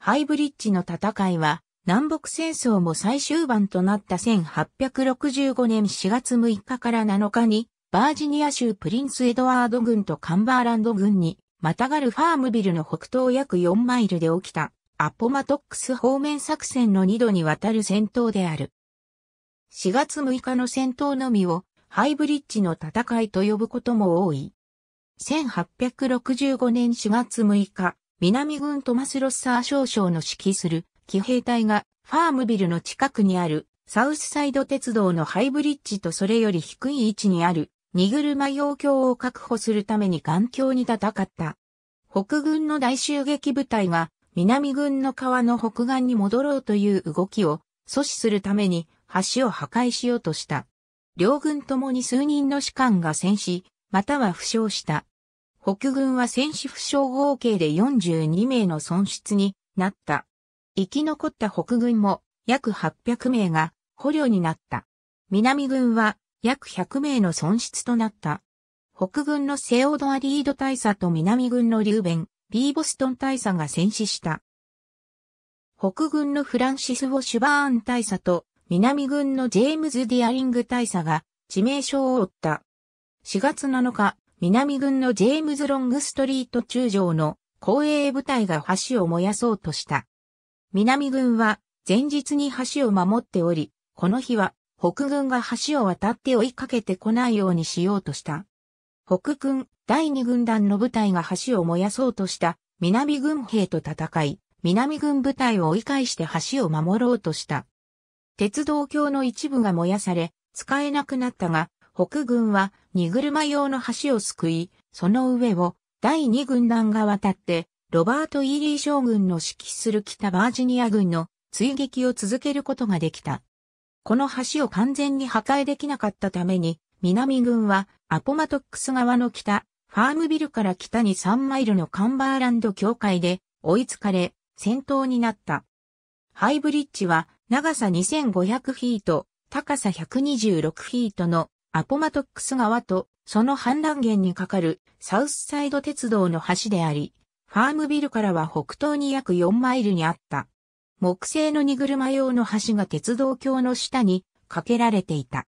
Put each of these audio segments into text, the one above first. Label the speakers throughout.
Speaker 1: ハイブリッジの戦いは、南北戦争も最終盤となった1865年4月6日から7日に、バージニア州プリンスエドワード軍とカンバーランド軍に、またがるファームビルの北東約4マイルで起きた、アポマトックス方面作戦の2度にわたる戦闘である。4月6日の戦闘のみを、ハイブリッジの戦いと呼ぶことも多い。1865年4月6日、南軍トマス・ロッサー少将の指揮する騎兵隊がファームビルの近くにあるサウスサイド鉄道のハイブリッジとそれより低い位置にある荷車用橋を確保するために頑強に戦った。北軍の大襲撃部隊が南軍の川の北岸に戻ろうという動きを阻止するために橋を破壊しようとした。両軍ともに数人の士官が戦死、または負傷した。北軍は戦死負傷合計で42名の損失になった。生き残った北軍も約800名が捕虜になった。南軍は約100名の損失となった。北軍のセオドアリード大佐と南軍のリューベン、ビーボストン大佐が戦死した。北軍のフランシス・ウォシュバーン大佐と南軍のジェームズ・ディアリング大佐が致命傷を負った。4月7日、南軍のジェームズ・ロングストリート中将の公衛部隊が橋を燃やそうとした。南軍は前日に橋を守っており、この日は北軍が橋を渡って追いかけてこないようにしようとした。北軍第二軍団の部隊が橋を燃やそうとした南軍兵と戦い、南軍部隊を追い返して橋を守ろうとした。鉄道橋の一部が燃やされ、使えなくなったが、北軍は荷車用の橋を救い、その上を第二軍団が渡って、ロバート・イーリー将軍の指揮する北バージニア軍の追撃を続けることができた。この橋を完全に破壊できなかったために、南軍はアポマトックス側の北、ファームビルから北に3マイルのカンバーランド境界で追いつかれ、戦闘になった。ハイブリッジは長さ2500フィート、高さ126フィートのアポマトックス川とその氾濫源に架かるサウスサイド鉄道の橋であり、ファームビルからは北東に約4マイルにあった。木製の荷車用の橋が鉄道橋の下に架けられていた。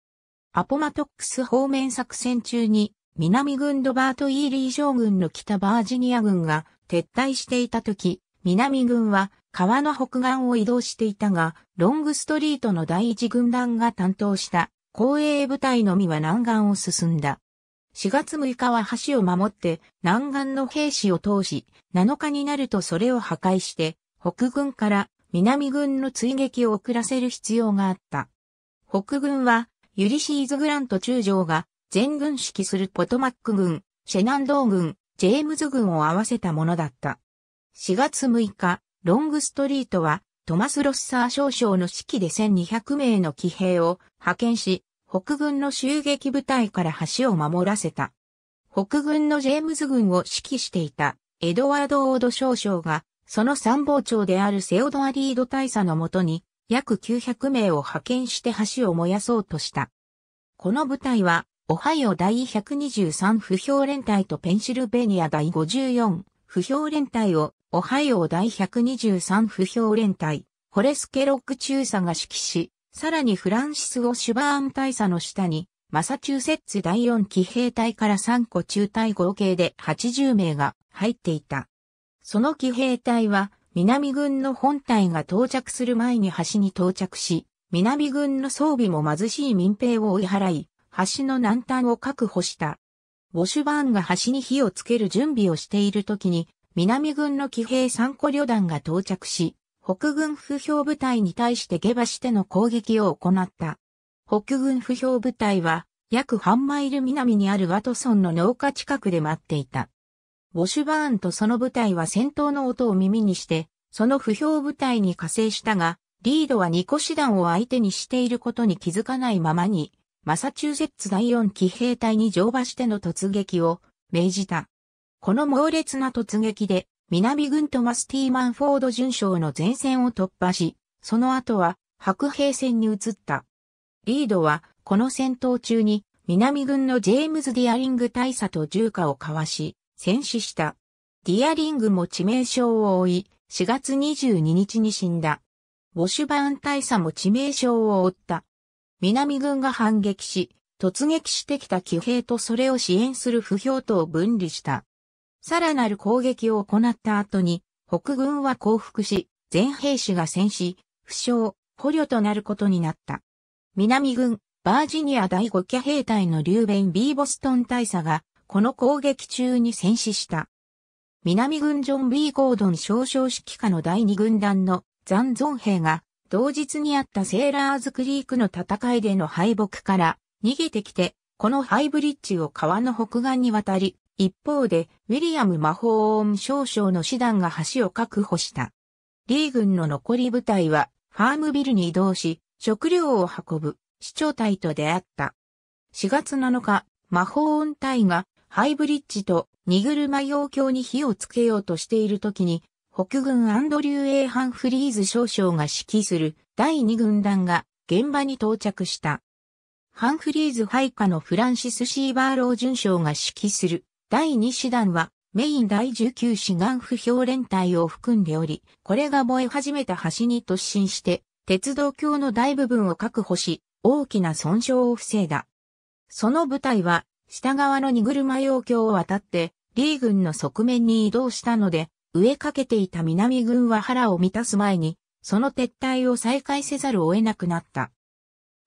Speaker 1: アポマトックス方面作戦中に南軍ドバート・イーリー将軍の北バージニア軍が撤退していた時、南軍は川の北岸を移動していたが、ロングストリートの第一軍団が担当した公営部隊のみは南岸を進んだ。4月6日は橋を守って南岸の兵士を通し、7日になるとそれを破壊して、北軍から南軍の追撃を遅らせる必要があった。北軍は、ユリシーズ・グラント中将が全軍指揮するポトマック軍、シェナンドー軍、ジェームズ軍を合わせたものだった。4月6日、ロングストリートはトマス・ロッサー少将の指揮で1200名の騎兵を派遣し、北軍の襲撃部隊から橋を守らせた。北軍のジェームズ軍を指揮していたエドワード・オード少将が、その参謀長であるセオドアリード大佐のもとに、約900名を派遣して橋を燃やそうとした。この部隊は、オハイオ第123不評連隊とペンシルベニア第54不評連隊をオハイオ第123不評連隊、ホレスケロック中佐が指揮し、さらにフランシス・オシュバーン大佐の下に、マサチューセッツ第4騎兵隊から3個中隊合計で80名が入っていた。その騎兵隊は、南軍の本隊が到着する前に橋に到着し、南軍の装備も貧しい民兵を追い払い、橋の南端を確保した。ウォシュバーンが橋に火をつける準備をしている時に、南軍の騎兵三個旅団が到着し、北軍不評部隊に対して下馬しての攻撃を行った。北軍不評部隊は、約半マイル南にあるワトソンの農家近くで待っていた。ウォシュバーンとその部隊は戦闘の音を耳にして、その不評部隊に加勢したが、リードは二個師団を相手にしていることに気づかないままに、マサチューセッツ第四騎兵隊に乗馬しての突撃を命じた。この猛烈な突撃で、南軍トマス・ティーマンフォード巡将の前線を突破し、その後は白兵戦に移った。リードは、この戦闘中に、南軍のジェームズ・ディアリング大佐と銃火を交わし、戦死した。ディアリングも致命傷を負い、4月22日に死んだ。ウォシュバーン大佐も致命傷を負った。南軍が反撃し、突撃してきた騎兵とそれを支援する不評とを分離した。さらなる攻撃を行った後に、北軍は降伏し、全兵士が戦死、負傷、捕虜となることになった。南軍、バージニア第5騎兵隊のリューベン・ B・ ボストン大佐が、この攻撃中に戦死した。南軍ジョン・ B・ ゴードン少将指揮下の第2軍団の残存兵が、同日にあったセーラーズクリークの戦いでの敗北から逃げてきて、このハイブリッジを川の北岸に渡り、一方で、ウィリアム魔法音少将の師団が橋を確保した。リー軍の残り部隊は、ファームビルに移動し、食料を運ぶ、市長隊と出会った。4月7日、魔法音隊が、ハイブリッジと荷車用橋に火をつけようとしている時に、北軍アンドリュー・エイ・ハンフリーズ少将が指揮する第二軍団が現場に到着した。ハンフリーズ配下のフランシス・シーバーロー巡将が指揮する第2師団は、メイン第19志願不評連隊を含んでおり、これが燃え始めた橋に突進して、鉄道橋の大部分を確保し、大きな損傷を防いだ。その部隊は、下側の荷車用橋を渡って、リー軍の側面に移動したので、植えかけていた南軍は腹を満たす前に、その撤退を再開せざるを得なくなった。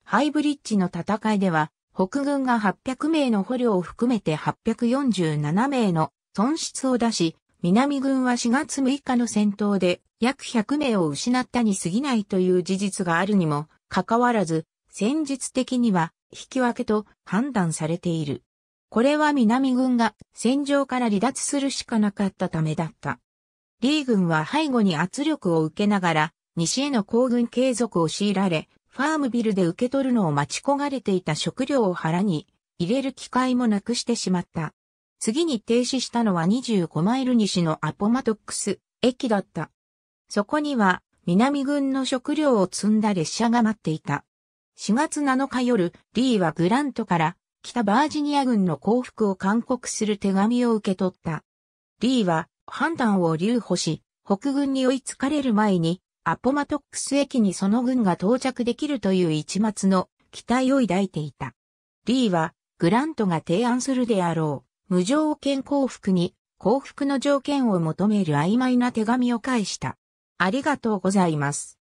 Speaker 1: ハイブリッジの戦いでは、北軍が800名の捕虜を含めて847名の損失を出し、南軍は4月6日の戦闘で約100名を失ったに過ぎないという事実があるにもかかわらず、戦術的には引き分けと判断されている。これは南軍が戦場から離脱するしかなかったためだった。リー軍は背後に圧力を受けながら、西への行軍継続を強いられ、ファームビルで受け取るのを待ち焦がれていた食料を腹に入れる機会もなくしてしまった。次に停止したのは25マイル西のアポマトックス駅だった。そこには南軍の食料を積んだ列車が待っていた。4月7日夜、リーはグラントから北バージニア軍の降伏を勧告する手紙を受け取った。リーは判断を留保し、北軍に追いつかれる前にアポマトックス駅にその軍が到着できるという一末の期待を抱いていた。リーは、グラントが提案するであろう、無条件降伏に、降伏の条件を求める曖昧な手紙を返した。ありがとうございます。